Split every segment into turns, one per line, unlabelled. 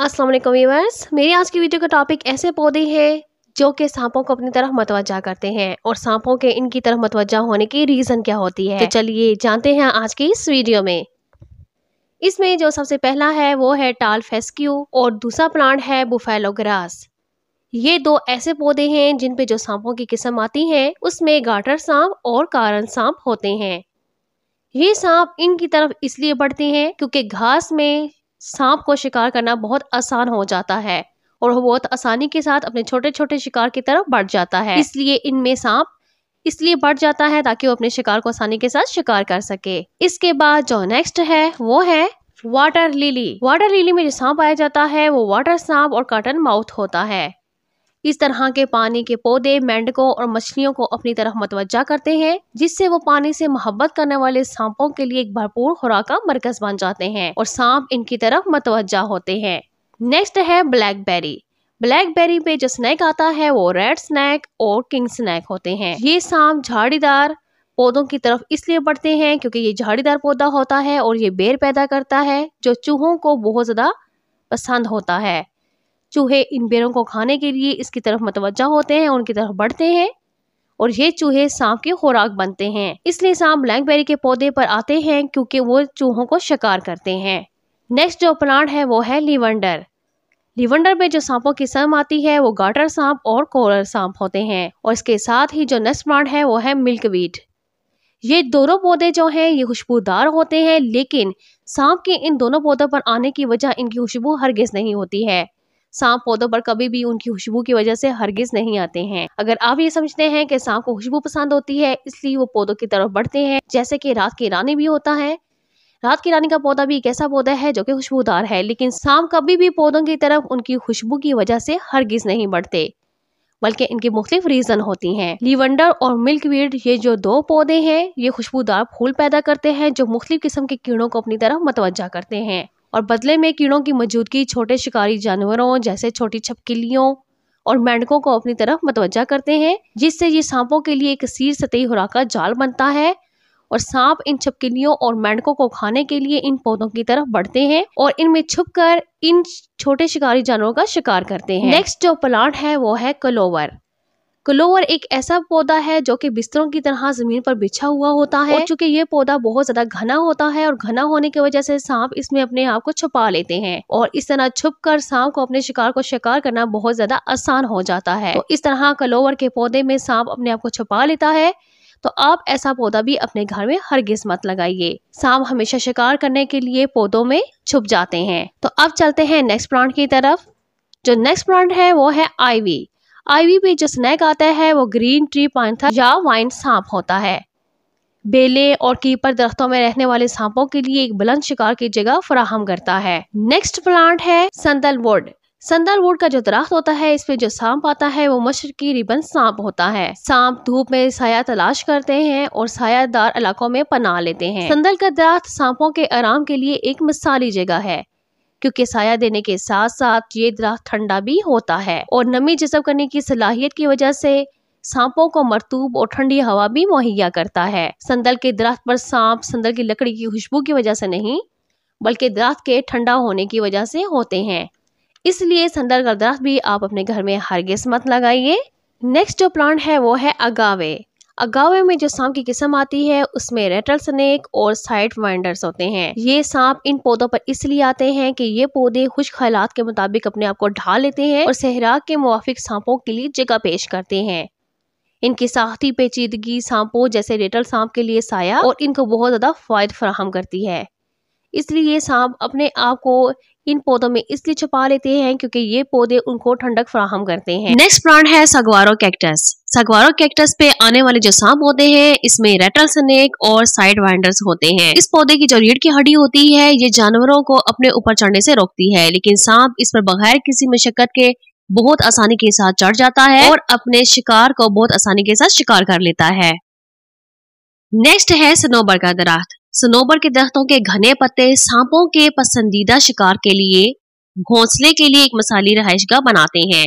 अस्सलाम वालेकुम व्यूवर्स मेरी आज की वीडियो का टॉपिक ऐसे पौधे हैं जो कि सांपों को अपनी तरफ मतवजा करते हैं और सांपों के इनकी तरफ मतवजा होने की रीज़न क्या होती है तो चलिए जानते हैं आज की इस वीडियो में इसमें जो सबसे पहला है वो है टाल फेस्क्यू और दूसरा प्लांट है बुफेलो ग्रास ये दो ऐसे पौधे हैं जिन पे जो सांपों की किस्म आती हैं उसमें गाटर सांप और कारण सांप होते हैं ये सांप इनकी तरफ इसलिए बढ़ते हैं क्योंकि घास में सांप को शिकार करना बहुत आसान हो जाता है और वो बहुत आसानी के साथ अपने छोटे छोटे शिकार की तरफ बढ़ जाता है इसलिए इनमें सांप इसलिए बढ़ जाता है ताकि वो अपने शिकार को आसानी के साथ शिकार कर सके इसके बाद जो नेक्स्ट है वो है वाटर लिली वाटर लिली में जो सांप पाया जाता है वो वाटर सांप और काटन माउथ होता है इस तरह के पानी के पौधे मेंढकों और मछलियों को अपनी तरफ मतवजा करते हैं जिससे वो पानी से मोहब्बत करने वाले सांपों के लिए एक भरपूर खुराक का मरकज बन जाते हैं और सांप इनकी तरफ मतवजा होते हैं नेक्स्ट है ब्लैकबेरी ब्लैकबेरी पे जो स्नैक आता है वो रेड स्नैक और किंग स्नैक होते हैं ये सांप झाड़ीदार पौधों की तरफ इसलिए बढ़ते हैं क्योंकि ये झाड़ीदार पौधा होता है और ये बेर पैदा करता है जो चूहों को बहुत ज़्यादा पसंद होता है चूहे इन बेरों को खाने के लिए इसकी तरफ मतवजा होते हैं उनकी तरफ बढ़ते हैं और ये चूहे सांप की खुराक बनते हैं इसलिए सांप ब्लैकबेरी के पौधे पर आते हैं क्योंकि वो चूहों को शिकार करते हैं नेक्स्ट जो प्लांट है वो है लिवंडर लिवंडर में जो सांपों की सम आती है वो गाटर सांप और कोरल सांप होते हैं और इसके साथ ही जो नेक्स्ट प्लांट है वो है मिल्कवीट ये दोनों पौधे जो हैं ये खुशबूदार होते हैं लेकिन सांप के इन दोनों पौधों पर आने की वजह इनकी खुशबू हरगिज नहीं होती है सांप पौधों पर कभी भी उनकी खुशबू की वजह से हरगिज नहीं आते हैं अगर आप ये समझते हैं कि सांप को खुशबू पसंद होती है इसलिए वो पौधों की तरफ बढ़ते हैं जैसे कि रात की रानी भी होता है रात की रानी का पौधा भी एक ऐसा पौधा है जो कि खुशबूदार है लेकिन सांप कभी भी पौधों की तरफ उनकी खुशबू की वजह से हरगिज नहीं बढ़ते बल्कि इनकी मुख्तलिफ रीज़न होती हैं लिवेंडर और मिल्क वीड ये जो दो पौधे हैं ये खुशबूदार फूल पैदा करते हैं जो मुख्तलिफ किस्म के कीड़ों को अपनी तरफ मतवजा करते हैं और बदले में कीड़ों की मौजूदगी छोटे शिकारी जानवरों जैसे छोटी छपकिलियों और मेंढकों को अपनी तरफ मतवजा करते हैं जिससे ये सांपों के लिए एक सीर सतही हुरा का जाल बनता है और सांप इन छपकिलियों और मेंढकों को खाने के लिए इन पौधों की तरफ बढ़ते हैं और इनमें छुप कर इन छोटे शिकारी जानवरों का शिकार करते हैं नेक्स्ट जो प्लांट है वो है कलोवर क्लोवर एक ऐसा पौधा है जो कि बिस्तरों की तरह जमीन पर बिछा हुआ होता है क्योंकि ये पौधा बहुत ज्यादा घना होता है और घना होने की वजह से सांप इसमें अपने आप को छुपा लेते हैं और इस तरह छुप कर सांप को अपने शिकार को शिकार करना बहुत ज्यादा आसान हो जाता है तो इस तरह क्लोवर के पौधे में सांप अपने आप को छुपा लेता है तो आप ऐसा पौधा भी अपने घर में हर मत लगाइए सांप हमेशा शिकार करने के लिए पौधों में छुप जाते हैं तो अब चलते हैं नेक्स्ट प्लांट की तरफ जो नेक्स्ट प्लांट है वो है आईवी आईवी में जो स्नैक आता है वो ग्रीन ट्री पांथा या वाइन सांप होता है बेले और कीपर दरख्तों में रहने वाले सांपों के लिए एक बुलंद शिकार की जगह फराहम करता है नेक्स्ट प्लांट है संदल वुड संदल वुड का जो दरख्त होता है इसमें जो सांप आता है वो की रिबन सांप होता है सांप धूप में साया तलाश करते हैं और सायादार इलाकों में पना लेते हैं संदल का दरख्त सांपों के आराम के लिए एक मिसाली जगह है क्योंकि साया देने के साथ साथ ये दरख्त ठंडा भी होता है और नमी जजब करने की सलाहियत की वजह से सांपों को मरतूब और ठंडी हवा भी मुहैया करता है संदल के दरख्त पर सांप संदल की लकड़ी की खुशबू की वजह से नहीं बल्कि दरख्त के ठंडा होने की वजह से होते हैं इसलिए संदल का दरख्त भी आप अपने घर में हर मत लगाइए नेक्स्ट जो प्लांट है वो है अगावे अगावे में जो सांप की किस्म आती है उसमें रेटल स्नेक और साइड वाइंडर्स होते हैं ये सांप इन पौधों पर इसलिए आते हैं कि ये पौधे खुश ख्यालात के मुताबिक अपने आप को ढाल लेते हैं और सहरा के मुआफिक सांपों के लिए जगह पेश करते हैं इनकी साहती पेचीदगी सांपों जैसे रेटल सांप के लिए साया और इनको बहुत ज़्यादा फ़ायद फराहम करती है इसलिए ये सांप अपने आप को इन पौधों में इसलिए छुपा लेते हैं क्योंकि ये पौधे उनको ठंडक फ्राहम करते हैं नेक्स्ट प्लांट है सगवारो कैक्टस सगवारो कैक्टस पे आने वाले जो सांप होते हैं इसमें रेटल स्नेक और साइड वाइंडर्स होते हैं इस पौधे की जो रीढ़ की हड्डी होती है ये जानवरों को अपने ऊपर चढ़ने से रोकती है लेकिन सांप इस पर बगैर किसी मशक्कत के बहुत आसानी के साथ चढ़ जाता है और अपने शिकार को बहुत आसानी के साथ शिकार कर लेता है नेक्स्ट है सनोबर का दरख्त सनोबर के दरख्तों के घने पत्ते सांपों के पसंदीदा शिकार के लिए घोंसले के लिए एक मसाली रहायश बनाते हैं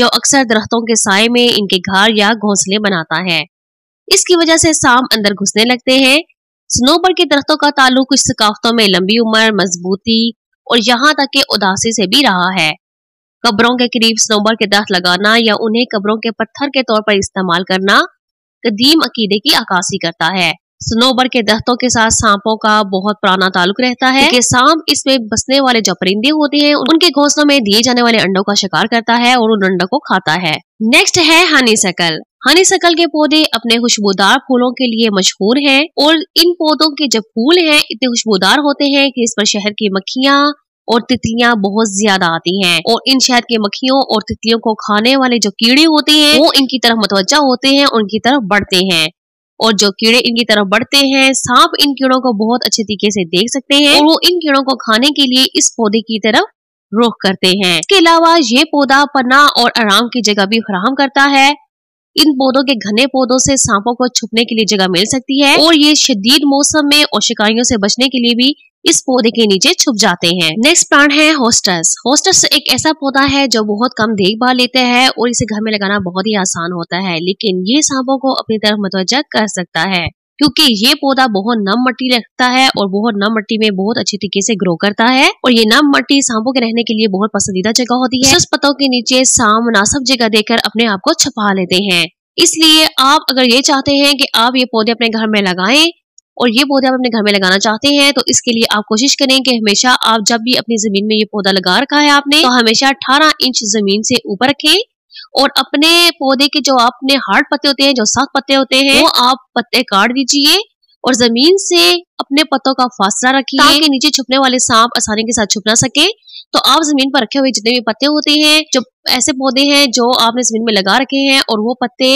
जो अक्सर दरख्तों के साय में इनके घर या घोंसले बनाता है इसकी वजह से सांप अंदर घुसने लगते हैं स्नोबर के दरख्तों का ताल्लुक कुछ सकाफतों में लंबी उम्र मजबूती और यहाँ तक के उदासी से भी रहा है कब्रों के करीब स्नोबर के दरख्त लगाना या उन्हें कब्रों के पत्थर के तौर पर इस्तेमाल करना कदीम अकीदे की अक्सी करता है स्नोबर के दहतों के साथ सांपों का बहुत पुराना ताल्लुक रहता है कि सांप इसमें बसने वाले जो परिंदे होते हैं उनके घोंसलों में दिए जाने वाले अंडों का शिकार करता है और उन अंडों को खाता है नेक्स्ट है हनी सकल हनी सकल के पौधे अपने खुशबूदार फूलों के लिए मशहूर हैं और इन पौधों के जब फूल हैं इतने खुशबूदार होते हैं कि इस पर शहर की मक्खियाँ और तितलियां बहुत ज्यादा आती हैं और इन शहद की मक्खियों और तितलियों को खाने वाले जो कीड़े होते हैं वो इनकी तरफ मतवजा होते हैं उनकी तरफ बढ़ते हैं और जो कीड़े इनकी तरफ बढ़ते हैं सांप इन कीड़ों को बहुत अच्छे तरीके से देख सकते हैं और वो इन कीड़ों को खाने के लिए इस पौधे की तरफ रुख करते हैं इसके अलावा ये पौधा पना और आराम की जगह भी फराहम करता है इन पौधों के घने पौधों से सांपों को छुपने के लिए जगह मिल सकती है और ये शदीद मौसम में और शिकारियों से बचने के लिए भी इस पौधे के नीचे छुप जाते हैं नेक्स्ट प्लांट है होस्टस होस्टस एक ऐसा पौधा है जो बहुत कम देखभाल लेते हैं और इसे घर में लगाना बहुत ही आसान होता है लेकिन ये सांपों को अपनी तरफ मतवजा कर सकता है क्योंकि ये पौधा बहुत नम मट्टी रखता है और बहुत नम मट्टी में बहुत अच्छी तरीके से ग्रो करता है और ये नम मट्टी सांपों के रहने के लिए बहुत पसंदीदा जगह होती है पत्तों के नीचे सांप नासक जगह देकर अपने आप को छपा लेते हैं इसलिए आप अगर ये चाहते हैं कि आप ये पौधे अपने घर में लगाएं और ये पौधे आप अपने घर में लगाना चाहते हैं तो इसके लिए आप कोशिश करें कि हमेशा आप जब भी अपनी जमीन में ये पौधा लगा रखा है आपने तो हमेशा अठारह इंच जमीन से ऊपर रखें और अपने पौधे के जो आपने हार्ड पत्ते होते हैं जो सख्त पत्ते होते हैं वो आप पत्ते काट दीजिए और जमीन से अपने पत्तों का फासला रखिए ताकि नीचे छुपने वाले सांप आसानी के साथ छुप ना सके तो आप जमीन पर रखे हुए जितने भी पत्ते होते हैं जो ऐसे पौधे हैं जो आपने जमीन में लगा रखे हैं और वो पत्ते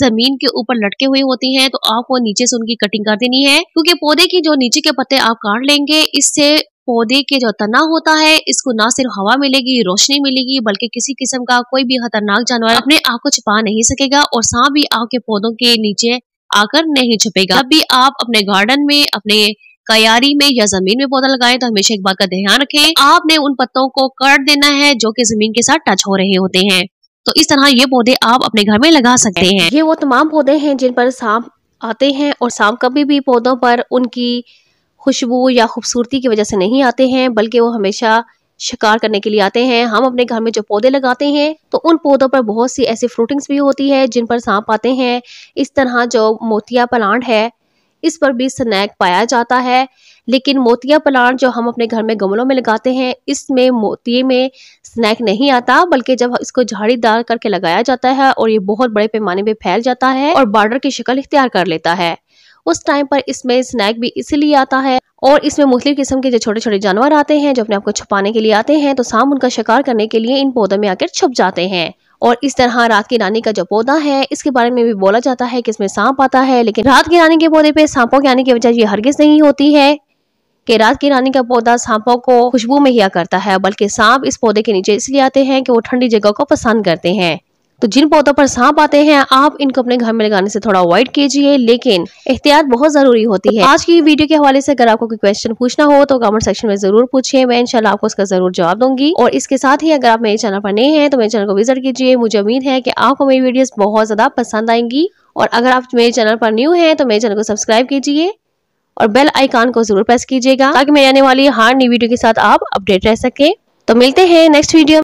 जमीन के ऊपर लटके हुए होती हैं तो आपको नीचे से उनकी कटिंग कर देनी है क्योंकि पौधे के जो नीचे के पत्ते आप काट लेंगे इससे पौधे के जो तना होता है इसको ना सिर्फ हवा मिलेगी रोशनी मिलेगी बल्कि किसी किस्म का कोई भी खतरनाक जानवर अपने आप को छिपा नहीं सकेगा और सांप भी आपके पौधों के नीचे आकर नहीं छुपेगा जब भी आप अपने गार्डन में अपने कयारी में या जमीन में पौधा लगाएं तो हमेशा एक बात का ध्यान रखें आपने उन पत्तों को काट देना है जो कि जमीन के साथ टच हो रहे होते हैं तो इस तरह ये पौधे आप अपने घर में लगा सकते हैं ये वो तमाम पौधे हैं जिन पर सांप आते हैं और सांप कभी भी पौधों पर उनकी खुशबू या खूबसूरती की वजह से नहीं आते हैं बल्कि वो हमेशा शिकार करने के लिए आते हैं हम अपने घर में जो पौधे लगाते हैं तो उन पौधों पर बहुत सी ऐसी फ्रूटिंग्स भी होती है जिन पर सांप आते हैं इस तरह जो मोतिया प्लांट है इस पर भी स्नैक पाया जाता है लेकिन मोतिया प्लांट जो हम अपने घर में गमलों में लगाते हैं इसमें मोती में स्नैक नहीं आता बल्कि जब इसको झाड़ीदार करके लगाया जाता है और ये बहुत बड़े पैमाने में फैल जाता है और बॉर्डर की शक्ल इख्तियार कर लेता है उस टाइम पर इसमें स्नैक भी इसीलिए आता है और इसमें मुख्तलिफ किस्म के जो छोटे छोटे जानवर आते हैं जो अपने आप को छुपाने के लिए आते हैं तो शाम उनका शिकार करने के लिए इन पौधों में आकर छुप जाते हैं और इस तरह रात की रानी का जो पौधा है इसके बारे में भी बोला जाता है कि इसमें सांप आता है लेकिन रात की रानी के पौधे पे सांपों के आने की वजह ये हरगिज नहीं होती है कि रात की रानी का पौधा सांपों को खुशबू में करता है बल्कि सांप इस पौधे के नीचे इसलिए आते हैं कि वो ठंडी जगह को पसंद करते हैं तो जिन पौधों पर सांप आते हैं आप इनको अपने घर में लगाने से थोड़ा अवॉइड कीजिए लेकिन एहतियात बहुत जरूरी होती है आज की वीडियो के हवाले से अगर आपको कोई क्वेश्चन पूछना हो तो कमेंट सेक्शन में जरूर पूछिए मैं इनशाला आपको उसका जरूर जवाब दूंगी और इसके साथ ही अगर आप मेरे चैनल पर नए हैं तो मेरे चैनल को विजिट कीजिए मुझे उम्मीद है की आपको मेरी वीडियो बहुत ज्यादा पसंद आएंगी और अगर आप मेरे चैनल पर न्यू है तो मेरे चैनल को सब्सक्राइब कीजिए और बेल आइकान को जरूर प्रेस कीजिएगा ताकि मेरी आने वाली हर न्यू वीडियो के साथ आप अपडेट रह सके तो मिलते हैं नेक्स्ट वीडियो